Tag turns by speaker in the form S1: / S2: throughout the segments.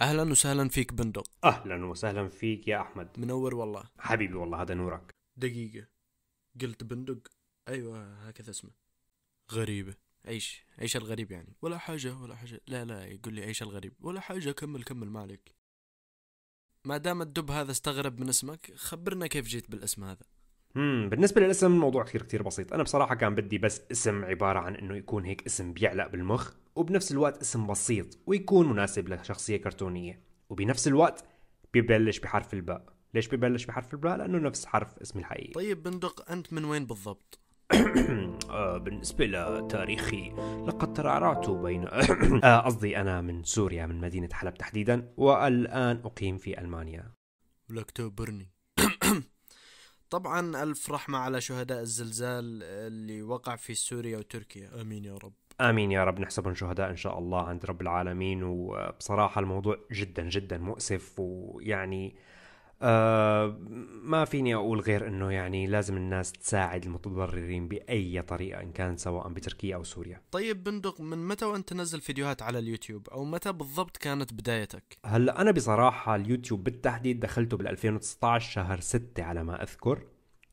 S1: اهلا وسهلا فيك بندق
S2: اهلا وسهلا فيك يا احمد منور والله حبيبي والله هذا نورك دقيقة قلت بندق ايوه هكذا اسمه
S1: غريبة عيش عيش الغريب يعني ولا حاجة ولا حاجة لا لا يقول لي عيش الغريب ولا حاجة كمل كمل ما عليك ما دام الدب هذا استغرب من اسمك خبرنا كيف جيت بالاسم هذا
S2: امم بالنسبه للاسم الموضوع كثير كثير بسيط انا بصراحه كان بدي بس اسم عباره عن انه يكون هيك اسم بيعلق بالمخ وبنفس الوقت اسم بسيط ويكون مناسب لشخصية كرتونية وبنفس الوقت ببلش بحرف الباء ليش ببلش بحرف الباء لأنه نفس حرف اسمي الحقيقي
S1: طيب بندق أنت من وين بالضبط؟ آه، بالنسبة
S2: لتاريخي لقد ترعرعت بين آه، قصدي أنا من سوريا من مدينة حلب تحديدا والآن أقيم في ألمانيا لك تبرني
S1: طبعا ألف رحمة على شهداء الزلزال اللي وقع في سوريا وتركيا آمين يا رب
S2: امين يا رب نحسبهم شهداء ان شاء الله عند رب العالمين وبصراحه الموضوع جدا جدا مؤسف ويعني آه ما فيني اقول غير انه يعني لازم الناس تساعد المتضررين باي طريقه ان كان سواء بتركيا او سوريا.
S1: طيب بندق من متى وانت تنزل فيديوهات على اليوتيوب او متى بالضبط كانت
S2: بدايتك؟ هلا انا بصراحه اليوتيوب بالتحديد دخلته بال 2019 شهر 6 على ما اذكر.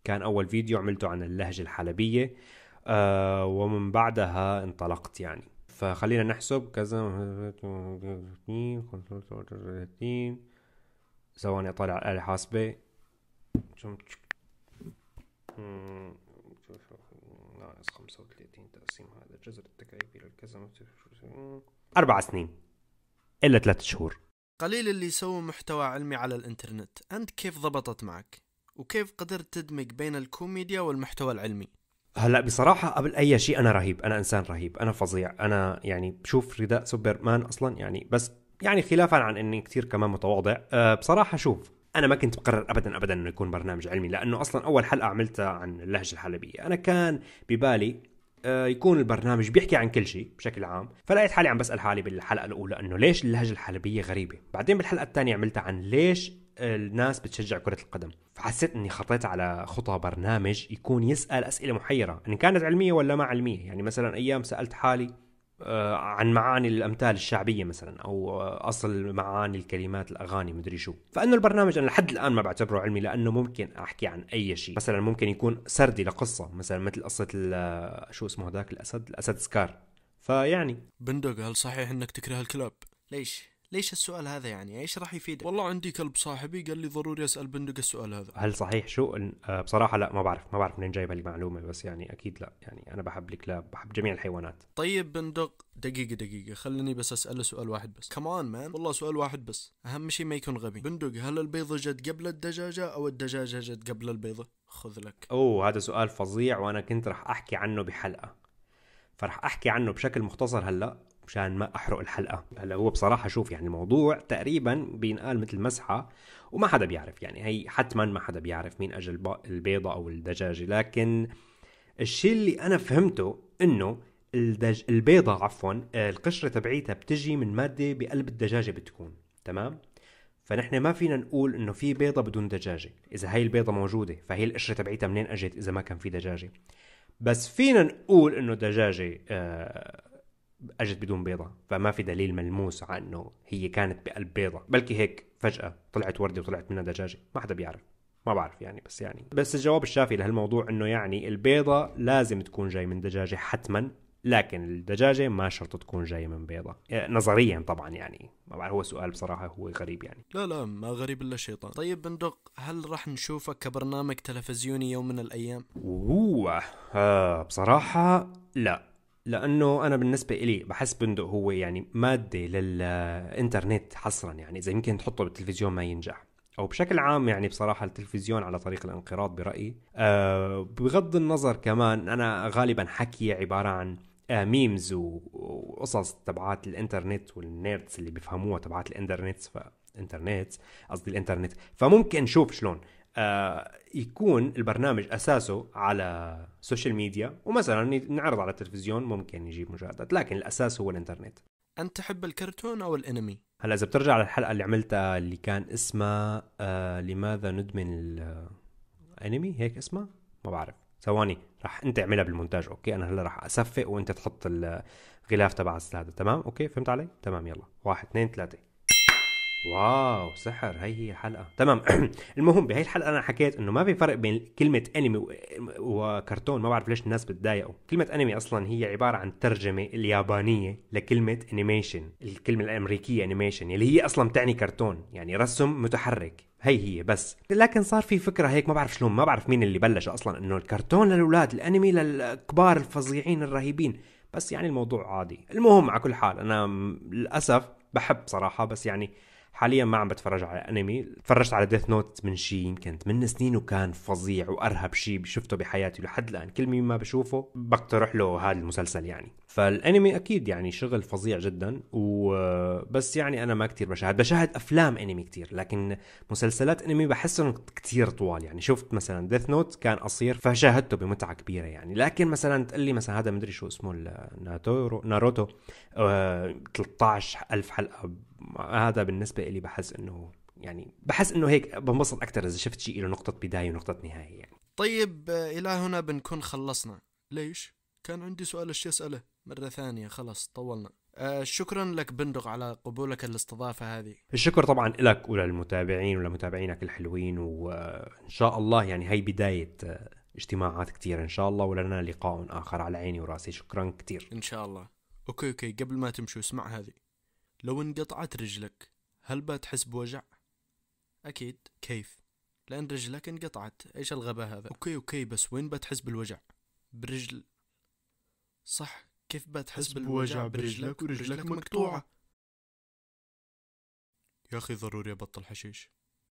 S2: كان اول فيديو عملته عن اللهجه الحلبيه آه ومن بعدها انطلقت يعني فخلينا نحسب كذا 35 ثواني على الآلة الحاسبة ناقص 35 تقسيم هذا الجذر التكعيبي للكذا أربع سنين إلا ثلاث شهور
S1: قليل اللي يسووا محتوى علمي على الإنترنت أنت كيف ضبطت معك؟ وكيف قدرت تدمج بين الكوميديا والمحتوى العلمي؟
S2: هلا بصراحة قبل أي شيء أنا رهيب، أنا إنسان رهيب، أنا فظيع، أنا يعني بشوف رداء سوبرمان أصلا يعني بس يعني خلافا عن إني كثير كمان متواضع، أه بصراحة شوف انا ما كنت بقرر ابدا ابدا انه يكون برنامج علمي لانه اصلا اول حلقه عملتها عن اللهجه الحلبيه انا كان ببالي أه، يكون البرنامج بيحكي عن كل شيء بشكل عام فلقيت حالي عم بسال حالي بالحلقه الاولى انه ليش اللهجه الحلبيه غريبه بعدين بالحلقه الثانيه عملتها عن ليش الناس بتشجع كره القدم فحسيت اني خطيت على خطى برنامج يكون يسال اسئله محيره ان كانت علميه ولا ما علميه يعني مثلا ايام سالت حالي آه، عن معاني الامثال الشعبيه مثلا او اصل معاني الكلمات الاغاني مدري شو فانه البرنامج انا لحد الان ما بعتبره علمي لانه ممكن احكي عن اي شيء مثلا ممكن يكون سردي لقصه مثلا مثل قصه شو اسمه هذاك الاسد الاسد سكار فيعني بندق
S1: هل صحيح انك تكره الكلاب ليش ليش السؤال هذا يعني ايش راح يفيدك والله عندي كلب صاحبي قال لي ضروري اسال بندق السؤال هذا
S2: هل صحيح شو آه، بصراحه لا ما بعرف ما بعرف منين جايب هالمعلومه بس يعني اكيد لا يعني انا بحب الكلاب بحب جميع الحيوانات
S1: طيب بندق دقيقة دقيقة خليني بس اسأله سؤال واحد بس كمان مان والله سؤال واحد بس اهم شيء ما يكون غبي بندق هل البيضة جت قبل الدجاجة او الدجاجة جت قبل البيضة خذ لك
S2: اوه هذا سؤال فظيع وانا كنت راح احكي عنه بحلقة فرح احكي عنه بشكل مختصر هلا مشان ما احرق الحلقه هلا هو بصراحه شوف يعني الموضوع تقريبا بينقال مثل مسحه وما حدا بيعرف يعني هي حتما ما حدا بيعرف مين اجى البيضه او الدجاجه لكن الشيء اللي انا فهمته انه الدج... البيضه عفوا القشره تبعيتها بتجي من ماده بقلب الدجاجه بتكون تمام فنحن ما فينا نقول انه في بيضه بدون دجاجه اذا هاي البيضه موجوده فهي القشره تبعيتها منين اجت اذا ما كان في دجاجه بس فينا نقول انه دجاجه آه اجت بدون بيضه فما في دليل ملموس على انه هي كانت بقلب بيضه بلكي هيك فجاه طلعت ورده وطلعت منها دجاجه ما حدا بيعرف ما بعرف يعني بس يعني بس الجواب الشافي لهالموضوع انه يعني البيضه لازم تكون جاي من دجاجه حتما لكن الدجاجة ما شرط تكون جاية من بيضة آه، نظريا طبعا يعني ما بعرف هو سؤال بصراحة هو غريب يعني
S1: لا لا ما غريب إلا شيطان طيب بندق هل راح نشوفك كبرنامج تلفزيوني يوم من الأيام؟
S2: أوه آه بصراحة لا لانه انا بالنسبه إلي بحس بندق هو يعني ماده للانترنت حصرا يعني اذا يمكن تحطه بالتلفزيون ما ينجح او بشكل عام يعني بصراحه التلفزيون على طريق الانقراض برايي أه بغض النظر كمان انا غالبا حكي عباره عن ميمز آه، وقصص تبعات الانترنت والنيرتس اللي بيفهموها تبعات الانترنت فانترنت قصدي الانترنت فممكن نشوف شلون آه، يكون البرنامج اساسه على سوشيال ميديا ومثلا نعرض على التلفزيون ممكن يجيب مشاهدات لكن الاساس هو الانترنت انت تحب الكرتون او الانمي هلا اذا بترجع للحلقه اللي عملتها اللي كان اسمها آه لماذا ندمن الانمي هيك اسمها ما بعرف ثواني راح انت اعملها بالمونتاج اوكي انا هلا راح اصفق وانت تحط الغلاف تبع هذا تمام اوكي فهمت علي تمام يلا واحد اثنين ثلاثه واو سحر هي هي حلقه تمام المهم بهي الحلقه انا حكيت انه ما في فرق بين كلمه انمي وكرتون ما بعرف ليش الناس بتضايقوا كلمه انمي اصلا هي عباره عن ترجمه اليابانيه لكلمه انيميشن الكلمه الامريكيه انيميشن اللي هي اصلا بتعني كرتون يعني رسم متحرك هي هي بس لكن صار في فكره هيك ما بعرف شلون ما بعرف مين اللي بلش اصلا انه الكرتون للاولاد الانمي للكبار الفظيعين الرهيبين بس يعني الموضوع عادي المهم على كل حال انا للاسف بحب صراحه بس يعني حاليا ما عم بتفرج على انمي تفرجت على ديث نوت من شي يمكن 8 سنين وكان فظيع وارهب شيء شفته بحياتي لحد الان كل مين ما بشوفه بقترح له هذا المسلسل يعني فالانمي اكيد يعني شغل فظيع جدا وبس يعني انا ما كتير بشاهد بشاهد افلام انمي كتير لكن مسلسلات انمي انه كتير طوال يعني شفت مثلا ديث نوت كان قصير فشاهدته بمتعه كبيره يعني لكن مثلا تقول لي مثلا هذا مدري شو اسمه ناروتو 13000 آه، حلقه هذا بالنسبه لي بحس انه يعني بحس انه هيك بنبسط اكثر اذا شفت شيء له نقطه بدايه ونقطه نهايه يعني
S1: طيب الى هنا بنكون خلصنا ليش كان عندي سؤال ايش اساله مره ثانيه خلص طولنا آه شكرا لك بندق على قبولك الاستضافة
S2: هذه الشكر طبعا لك وللمتابعين ولمتابعينك الحلوين وإن شاء الله يعني هي بداية آه، اجتماعات كثير إن شاء الله ولنا لقاء آخر على عيني وراسي شكرا
S1: كثير إن شاء الله أوكي أوكي قبل ما تمشوا اسمع هذه لو انقطعت رجلك هل بتحس بوجع؟ أكيد كيف؟ لأن رجلك انقطعت إيش الغباء هذا؟ أوكي أوكي بس وين بتحس بالوجع؟ برجل صح كيف بتحس بالوجع برجلك ورجلك مقطوعة؟ يا أخي ضروري أبطل حشيش